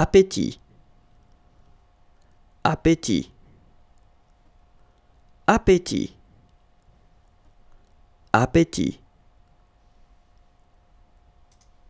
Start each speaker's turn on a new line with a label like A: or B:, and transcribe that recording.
A: appétit, appétit, appétit, appétit.